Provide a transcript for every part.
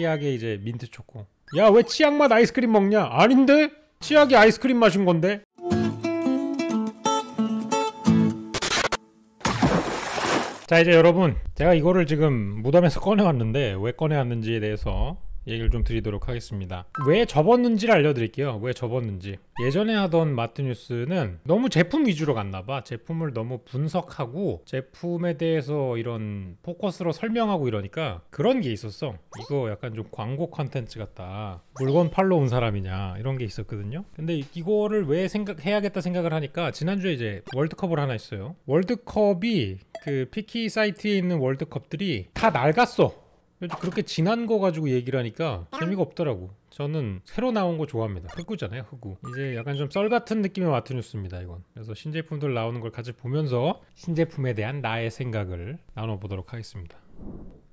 치약에 이제 민트 초코 야 왜 치약 맛 아이스크림 먹냐 아닌데 치약이 아이스크림 마신 건데 자 이제 여러분 제가 이거를 지금 무덤에서 꺼내왔는데 왜 꺼내왔는지에 대해서 얘기를 좀 드리도록 하겠습니다 왜 접었는지를 알려드릴게요 왜 접었는지 예전에 하던 마트뉴스는 너무 제품 위주로 갔나봐 제품을 너무 분석하고 제품에 대해서 이런 포커스로 설명하고 이러니까 그런 게 있었어 이거 약간 좀 광고 컨텐츠 같다 물건 팔러 온 사람이냐 이런 게 있었거든요 근데 이거를 왜 생각해야겠다 생각을 하니까 지난주에 이제 월드컵을 하나 했어요 월드컵이 그 피키 사이트에 있는 월드컵들이 다 낡았어 그렇게 진한 거 가지고 얘기를 하니까 재미가 없더라고 저는 새로 나온 거 좋아합니다 흑구잖아요 흑구 이제 약간 좀 썰 같은 느낌의 마트 뉴스입니다 이건 그래서 신제품들 나오는 걸 같이 보면서 신제품에 대한 나의 생각을 나눠보도록 하겠습니다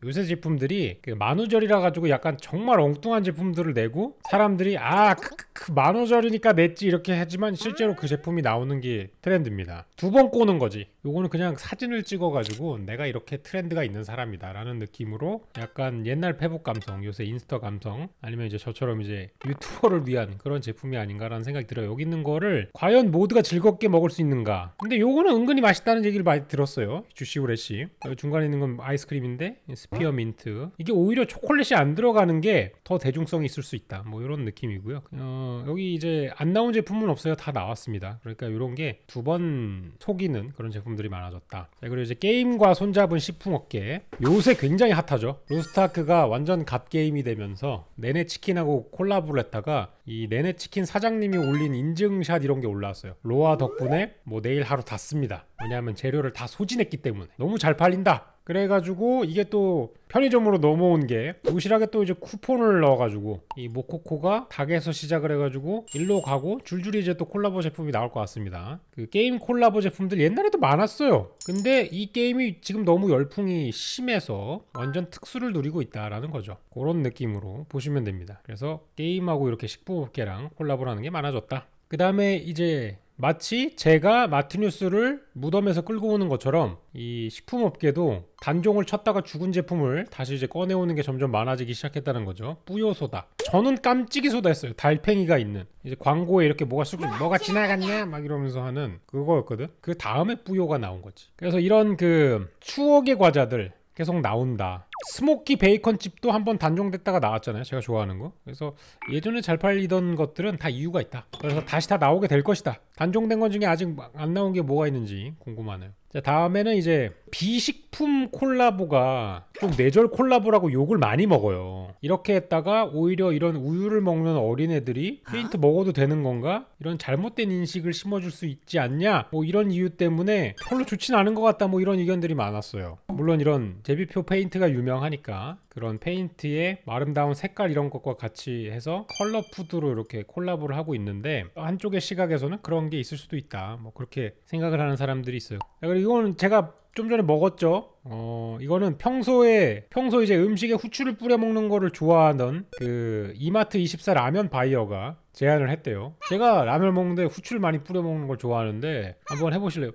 요새 제품들이 그 만우절이라 가지고 약간 정말 엉뚱한 제품들을 내고 사람들이 아 그, 그, 그 만우절이니까 냈지 이렇게 하지만 실제로 그 제품이 나오는 게 트렌드입니다 두 번 꼬는 거지 요거는 그냥 사진을 찍어 가지고 내가 이렇게 트렌드가 있는 사람이다 라는 느낌으로 약간 옛날 페북 감성 요새 인스타 감성 아니면 이제 저처럼 이제 유튜버를 위한 그런 제품이 아닌가라는 생각이 들어요 여기 있는 거를 과연 모두가 즐겁게 먹을 수 있는가 근데 요거는 은근히 맛있다는 얘기를 많이 들었어요 주시우레시 중간에 있는 건 아이스크림인데 피어민트 이게 오히려 초콜릿이 안 들어가는 게 더 대중성이 있을 수 있다 뭐 이런 느낌이고요 어, 여기 이제 안 나온 제품은 없어요 다 나왔습니다 그러니까 이런 게 두 번 속이는 그런 제품들이 많아졌다 자, 그리고 이제 게임과 손잡은 식품업계 요새 굉장히 핫하죠 로스트아크가 완전 갓게임이 되면서 내내 치킨하고 콜라보를 했다가 이 내내 치킨 사장님이 올린 인증샷 이런 게 올라왔어요 로아 덕분에 뭐 내일 하루 닫습니다 왜냐하면 재료를 다 소진했기 때문에 너무 잘 팔린다 그래가지고 이게 또 편의점으로 넘어온 게 도시락에 또 이제 쿠폰을 넣어가지고 이 모코코가 닭에서 시작을 해가지고 일로 가고 줄줄이 이제 또 콜라보 제품이 나올 것 같습니다 그 게임 콜라보 제품들 옛날에도 많았어요 근데 이 게임이 지금 너무 열풍이 심해서 완전 특수를 누리고 있다라는 거죠 그런 느낌으로 보시면 됩니다 그래서 게임하고 이렇게 식품업계랑 콜라보라는게 많아졌다 그 다음에 이제 마치 제가 마트뉴스를 무덤에서 끌고 오는 것처럼 이 식품업계도 단종을 쳤다가 죽은 제품을 다시 이제 꺼내오는 게 점점 많아지기 시작했다는 거죠 뿌요소다 저는 깜찍이 소다 했어요 달팽이가 있는 이제 광고에 이렇게 뭐가 쓰쑥 아, 뭐가 지나갔냐 막 이러면서 하는 그거였거든 그 다음에 뿌요가 나온 거지 그래서 이런 그 추억의 과자들 계속 나온다 스모키 베이컨 집도 한번 단종됐다가 나왔잖아요 제가 좋아하는 거 그래서 예전에 잘 팔리던 것들은 다 이유가 있다 그래서 다시 다 나오게 될 것이다 단종된 것 중에 아직 안 나온 게 뭐가 있는지 궁금하네요 자, 다음에는 이제 비식품 콜라보가 좀 뇌절 콜라보라고 욕을 많이 먹어요. 이렇게 했다가 오히려 이런 우유를 먹는 어린애들이 페인트 먹어도 되는 건가? 이런 잘못된 인식을 심어줄 수 있지 않냐? 뭐 이런 이유 때문에 별로 좋진 않은 것 같다 뭐 이런 의견들이 많았어요. 물론 이런 제비표 페인트가 유명하니까 그런 페인트에 아름다운 색깔 이런 것과 같이 해서 컬러 푸드로 이렇게 콜라보를 하고 있는데 한쪽의 시각에서는 그런 게 있을 수도 있다 뭐 그렇게 생각을 하는 사람들이 있어요 그리고 이건 제가 좀 전에 먹었죠 어 이거는 평소에 평소 이제 음식에 후추를 뿌려 먹는 거를 좋아하던 그 이마트 24 라면 바이어가 제안을 했대요 제가 라면 먹는데 후추를 많이 뿌려 먹는 걸 좋아하는데 한번 해보실래요?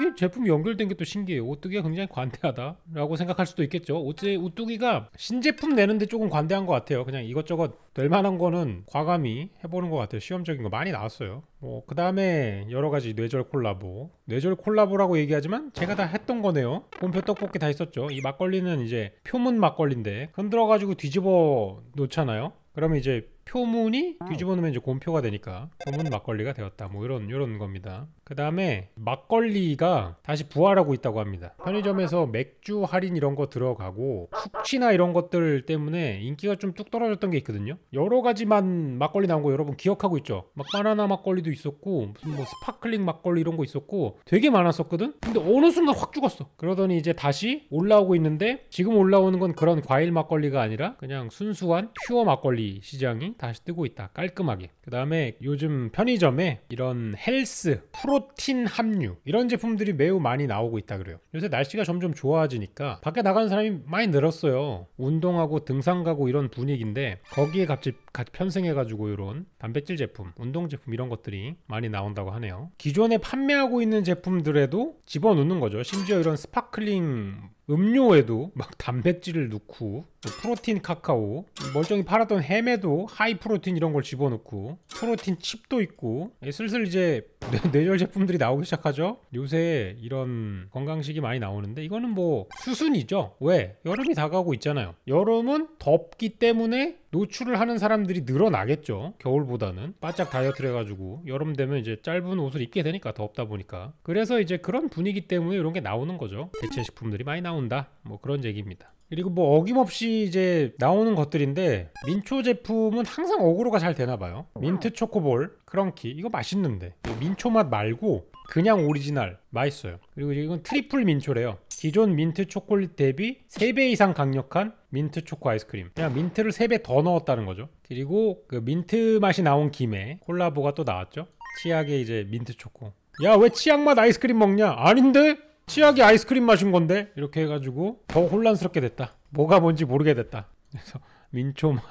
이게 제품이 연결된 게 또 신기해요 오뚜기가 굉장히 관대하다 라고 생각할 수도 있겠죠 어째 오뚜기가 신제품 내는데 조금 관대한 것 같아요 그냥 이것저것 될 만한 거는 과감히 해보는 것 같아요 시험적인 거 많이 나왔어요 뭐 그 다음에 여러 가지 뇌절 콜라보 뇌절 콜라보라고 얘기하지만 제가 다 했던 거네요 본표 떡볶 떡볶이 다 있었죠 이 막걸리는 이제 표문 막걸리인데 흔들어 가지고 뒤집어 놓잖아요 그러면 이제 표문이 아. 뒤집어 놓으면 이제 곰표가 되니까 검은 막걸리가 되었다 뭐 이런 이런 겁니다 그 다음에 막걸리가 다시 부활하고 있다고 합니다 편의점에서 맥주 할인 이런 거 들어가고 숙취나 이런 것들 때문에 인기가 좀 뚝 떨어졌던 게 있거든요 여러 가지만 막걸리 나온 거 여러분 기억하고 있죠 막 바나나 막걸리도 있었고 무슨 뭐 스파클링 막걸리 이런 거 있었고 되게 많았었거든 근데 어느 순간 확 죽었어 그러더니 이제 다시 올라오고 있는데 지금 올라오는 건 그런 과일 막걸리가 아니라 그냥 순수한 퓨어 막걸리 시장이 다시 뜨고 있다 깔끔하게 그 다음에 요즘 편의점에 이런 헬스 프로틴 함유 이런 제품들이 매우 많이 나오고 있다 그래요 요새 날씨가 점점 좋아지니까 밖에 나가는 사람이 많이 늘었어요 운동하고 등산 가고 이런 분위기인데 거기에 갑자기 같이 편승해가지고 이런 단백질 제품, 운동 제품 이런 것들이 많이 나온다고 하네요. 기존에 판매하고 있는 제품들에도 집어넣는 거죠. 심지어 이런 스파클링 음료에도 막 단백질을 넣고 뭐 프로틴 카카오 멀쩡히 팔았던 햄에도 하이 프로틴 이런 걸 집어넣고 프로틴 칩도 있고 예, 슬슬 이제 네, 뇌절 제품들이 나오기 시작하죠 요새 이런 건강식이 많이 나오는데 이거는 뭐 수순이죠 왜? 여름이 다가오고 있잖아요 여름은 덥기 때문에 노출을 하는 사람들 사람들이 늘어나겠죠 겨울보다는 바짝 다이어트를 해가지고 여름 되면 이제 짧은 옷을 입게 되니까 덥다 보니까 그래서 이제 그런 분위기 때문에 이런 게 나오는 거죠 대체 식품들이 많이 나온다 뭐 그런 얘기입니다 그리고 뭐 어김없이 이제 나오는 것들인데 민초 제품은 항상 어그로가 잘 되나 봐요 민트 초코볼 크런키 이거 맛있는데 민초 맛 말고 그냥 오리지널 맛있어요 그리고 이건 트리플 민초래요 기존 민트 초콜릿 대비 3배 이상 강력한 민트 초코 아이스크림 그냥 민트를 3배 더 넣었다는 거죠 그리고 그 민트 맛이 나온 김에 콜라보가 또 나왔죠 치약에 이제 민트 초코 야 왜 치약 맛 아이스크림 먹냐 아닌데 치약이 아이스크림 마신 건데 이렇게 해가지고 더 혼란스럽게 됐다 뭐가 뭔지 모르게 됐다 그래서 민초 맛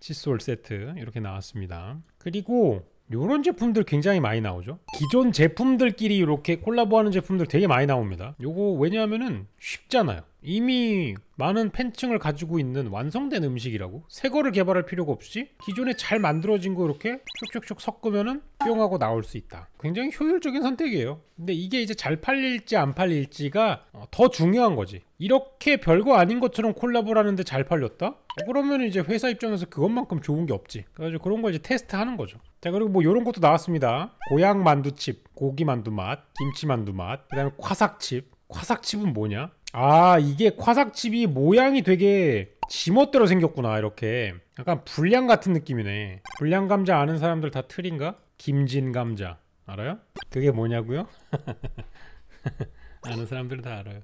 칫솔 세트 이렇게 나왔습니다 그리고 요런 제품들 굉장히 많이 나오죠 기존 제품들끼리 이렇게 콜라보하는 제품들 되게 많이 나옵니다 요거 왜냐하면은 쉽잖아요 이미 많은 팬층을 가지고 있는 완성된 음식이라고? 새 거를 개발할 필요가 없이 기존에 잘 만들어진 거 이렇게 쭉쭉쭉 섞으면은 뿅하고 나올 수 있다 굉장히 효율적인 선택이에요 근데 이게 이제 잘 팔릴지 안 팔릴지가 어, 더 중요한 거지 이렇게 별거 아닌 것처럼 콜라보를 하는데 잘 팔렸다? 그러면 이제 회사 입장에서 그것만큼 좋은 게 없지 그래서 그런 걸 이제 테스트하는 거죠 자 그리고 뭐 이런 것도 나왔습니다 고향 만두칩 고기 만두 맛 김치 만두 맛그 다음에 화삭칩 화삭칩은 뭐냐? 아 이게 화삭집이 모양이 되게 지멋대로 생겼구나 이렇게 약간 불량 같은 느낌이네 불량 감자 아는 사람들 다 틀인가? 김진 감자 알아요? 그게 뭐냐고요? 아는 사람들은 다 알아요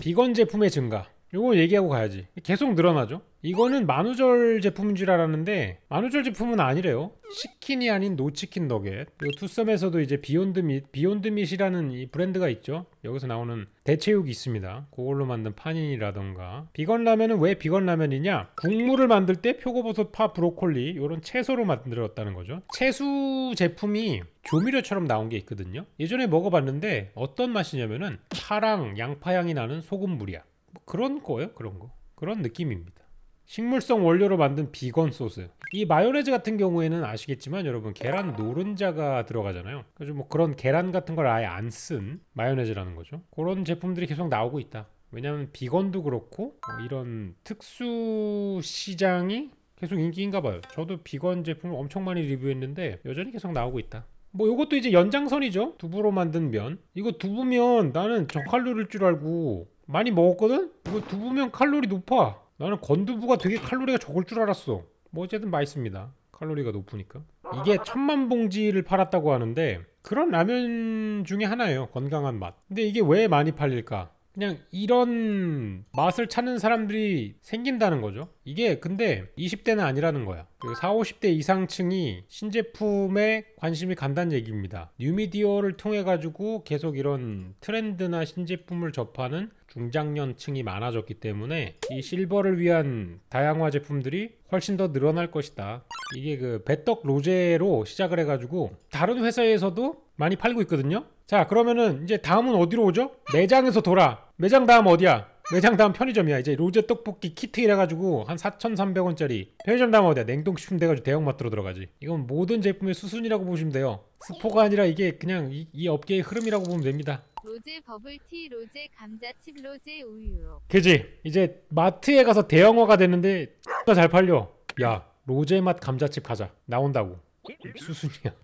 비건 제품의 증가 요거 얘기하고 가야지 계속 늘어나죠 이거는 만우절 제품인 줄 알았는데 만우절 제품은 아니래요 치킨이 아닌 노치킨 너겟 그 투썸에서도 이제 비욘드 밋 비욘드 밋이라는 이 브랜드가 있죠 여기서 나오는 대체육이 있습니다 그걸로 만든 파닌이라던가 비건 라면은 왜 비건 라면이냐 국물을 만들 때 표고버섯 파 브로콜리 이런 채소로 만들었다는 거죠 채소 제품이 조미료처럼 나온 게 있거든요 예전에 먹어봤는데 어떤 맛이냐면은 파랑 양파향이 나는 소금물이야 뭐 그런 거예요 그런 거 그런 느낌입니다 식물성 원료로 만든 비건 소스 이 마요네즈 같은 경우에는 아시겠지만 여러분 계란 노른자가 들어가잖아요 그래서 뭐 그런 계란 같은 걸 아예 안 쓴 마요네즈라는 거죠 그런 제품들이 계속 나오고 있다 왜냐하면 비건도 그렇고 어, 이런 특수 시장이 계속 인기인가 봐요 저도 비건 제품을 엄청 많이 리뷰했는데 여전히 계속 나오고 있다 뭐 이것도 이제 연장선이죠 두부로 만든 면 이거 두부면 나는 저칼로리일 줄 알고 많이 먹었거든? 이거 두부면 칼로리 높아 나는 건두부가 되게 칼로리가 적을 줄 알았어 뭐 어쨌든 맛있습니다 칼로리가 높으니까 이게 천만 봉지를 팔았다고 하는데 그런 라면 중에 하나예요 건강한 맛 근데 이게 왜 많이 팔릴까 그냥 이런 맛을 찾는 사람들이 생긴다는 거죠 이게 근데 20대는 아니라는 거야 그리고 4 50대 이상층이 신제품에 관심이 간다는 얘기입니다 뉴미디어를 통해 가지고 계속 이런 트렌드나 신제품을 접하는 중장년층이 많아졌기 때문에 이 실버를 위한 다양화 제품들이 훨씬 더 늘어날 것이다 이게 그 배떡 로제로 시작을 해가지고 다른 회사에서도 많이 팔고 있거든요 자 그러면은 이제 다음은 어디로 오죠? 매장에서 돌아 매장 다음 어디야? 매장 다음 편의점이야 이제 로제 떡볶이 키트 이래가지고 한 4,300원짜리 편의점 다음 어디야 냉동식품 돼가지고 대형마트로 들어가지 이건 모든 제품의 수순이라고 보시면 돼요 스포가 아니라 이게 그냥 이, 이 업계의 흐름이라고 보면 됩니다 로제 버블티, 로제 감자칩, 로제 우유 그지 이제 마트에 가서 대형화가 되는데 X가 잘 팔려 야 로제 맛 감자칩 가자 나온다고 수순이야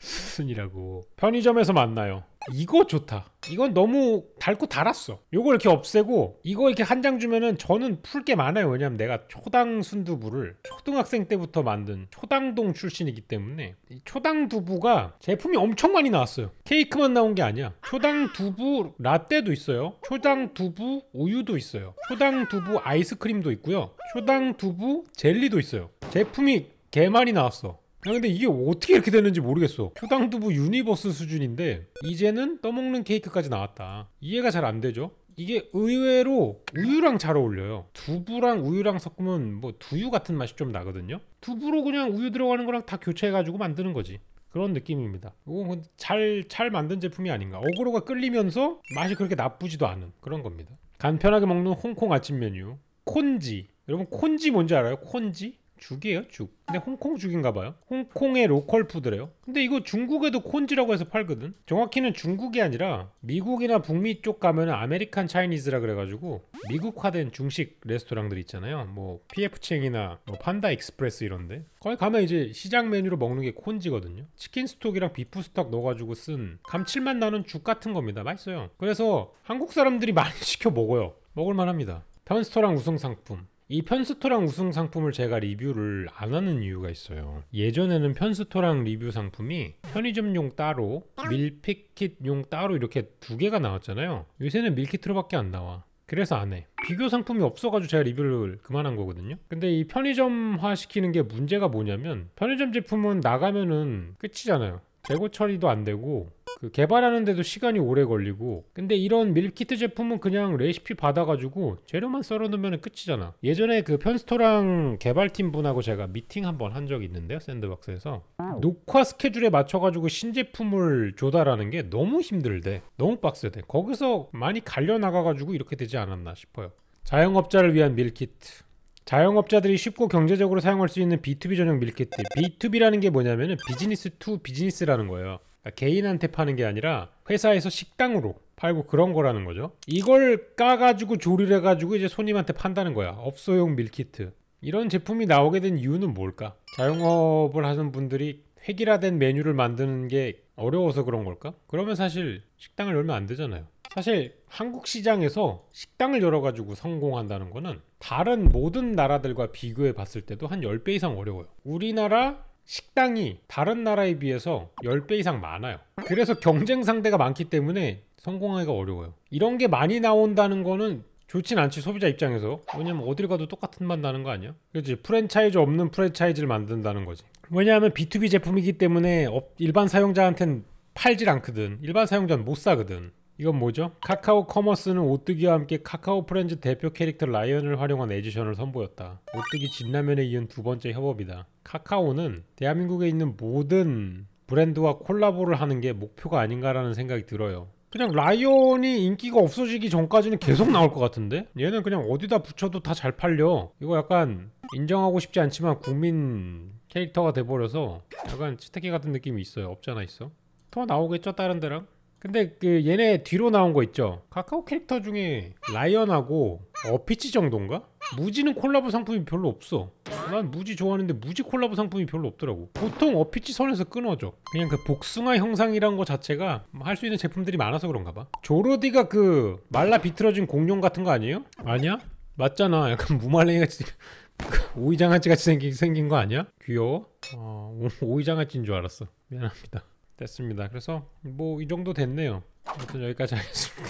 스순이라고 편의점에서 만나요 이거 좋다 이건 너무 달고 달았어 요걸 이렇게 없애고 이거 이렇게 한 장 주면은 저는 풀 게 많아요 왜냐면 내가 초당 순두부를 초등학생 때부터 만든 초당동 출신이기 때문에 초당 두부가 제품이 엄청 많이 나왔어요 케이크만 나온 게 아니야 초당 두부 라떼도 있어요 초당 두부 우유도 있어요 초당 두부 아이스크림도 있고요 초당 두부 젤리도 있어요 제품이 개 많이 나왔어 야, 아, 근데 이게 어떻게 이렇게 되는지 모르겠어 표당두부 유니버스 수준인데 이제는 떠먹는 케이크까지 나왔다 이해가 잘 안 되죠 이게 의외로 우유랑 잘 어울려요 두부랑 우유랑 섞으면 뭐 두유 같은 맛이 좀 나거든요 두부로 그냥 우유 들어가는 거랑 다 교체해가지고 만드는 거지 그런 느낌입니다 이건 그 잘, 잘 만든 제품이 아닌가 어그로가 끌리면서 맛이 그렇게 나쁘지도 않은 그런 겁니다 간편하게 먹는 홍콩 아침 메뉴 콘지 여러분 콘지 뭔지 알아요? 콘지? 죽이에요 죽 근데 홍콩 죽인가봐요 홍콩의 로컬 푸드래요 근데 이거 중국에도 콘지라고 해서 팔거든 정확히는 중국이 아니라 미국이나 북미 쪽가면 아메리칸 차이니즈라 그래가지고 미국화된 중식 레스토랑들 있잖아요 뭐 PF챙이나 뭐 판다 익스프레스 이런데 거기 가면 이제 시장 메뉴로 먹는 게 콘지거든요 치킨 스톡이랑 비프 스톡 넣어가지고 쓴 감칠맛 나는 죽 같은 겁니다 맛있어요 그래서 한국 사람들이 많이 시켜 먹어요 먹을만 합니다 편스토랑 우승 상품 이 편스토랑 우승 상품을 제가 리뷰를 안 하는 이유가 있어요. 예전에는 편스토랑 리뷰 상품이 편의점용 따로, 밀피킷용 따로 이렇게 두 개가 나왔잖아요. 요새는 밀키트로밖에 안 나와. 그래서 안 해. 비교 상품이 없어가지고 제가 리뷰를 그만한 거거든요. 근데 이 편의점화 시키는 게 문제가 뭐냐면 편의점 제품은 나가면은 끝이잖아요. 재고 처리도 안 되고 그 개발하는데도 시간이 오래 걸리고 근데 이런 밀키트 제품은 그냥 레시피 받아가지고 재료만 썰어놓으면 끝이잖아 예전에 그 편스토랑 개발팀 분하고 제가 미팅 한 번 한 적이 있는데요 샌드박스에서 녹화 스케줄에 맞춰가지고 신제품을 조달하는 게 너무 힘들대 너무 빡세대 거기서 많이 갈려나가가지고 이렇게 되지 않았나 싶어요 자영업자를 위한 밀키트 자영업자들이 쉽고 경제적으로 사용할 수 있는 B2B 전용 밀키트 B2B라는 게 뭐냐면은 비즈니스 투 비즈니스라는 거예요 그러니까 개인한테 파는 게 아니라 회사에서 식당으로 팔고 그런 거라는 거죠. 이걸 까가지고 조리를 해가지고 이제 손님한테 판다는 거야. 업소용 밀키트. 이런 제품이 나오게 된 이유는 뭘까? 자영업을 하는 분들이 획일화된 메뉴를 만드는 게 어려워서 그런 걸까? 그러면 사실 식당을 열면 안 되잖아요. 사실 한국 시장에서 식당을 열어가지고 성공한다는 거는 다른 모든 나라들과 비교해 봤을 때도 한 10배 이상 어려워요. 우리나라 식당이 다른 나라에 비해서 10배 이상 많아요 그래서 경쟁 상대가 많기 때문에 성공하기가 어려워요 이런 게 많이 나온다는 거는 좋진 않지 소비자 입장에서 왜냐면 어딜 가도 똑같은 맛 나는 거 아니야? 그렇지 프랜차이즈 없는 프랜차이즈를 만든다는 거지 왜냐하면 B2B 제품이기 때문에 일반 사용자한텐 팔질 않거든 일반 사용자는 못 사거든 이건 뭐죠? 카카오 커머스는 오뚜기와 함께 카카오 프렌즈 대표 캐릭터 라이언을 활용한 에디션을 선보였다. 오뚜기 진라면에 이은 두 번째 협업이다. 카카오는 대한민국에 있는 모든 브랜드와 콜라보를 하는 게 목표가 아닌가라는 생각이 들어요. 그냥 라이온이 인기가 없어지기 전까지는 계속 나올 것 같은데? 얘는 그냥 어디다 붙여도 다 잘 팔려. 이거 약간 인정하고 싶지 않지만 국민 캐릭터가 돼버려서 약간 치트키 같은 느낌이 있어요. 없잖아 있어. 더 나오겠죠? 다른 데랑? 근데 그 얘네 뒤로 나온 거 있죠? 카카오 캐릭터 중에 라이언하고 어피치 정도인가? 무지는 콜라보 상품이 별로 없어 난 무지 좋아하는데 무지 콜라보 상품이 별로 없더라고 보통 어피치 선에서 끊어져 그냥 그 복숭아 형상이란 거 자체가 할 수 있는 제품들이 많아서 그런가 봐 조로디가 그 말라 비틀어진 공룡 같은 거 아니에요? 아니야? 맞잖아 약간 무말랭이같이 오이장아찌같이 생긴, 생긴 거 아니야? 귀여워? 어, 오이장아찌인 줄 알았어 미안합니다 됐습니다. 그래서 뭐 이 정도 됐네요. 아무튼 여기까지 하겠습니다.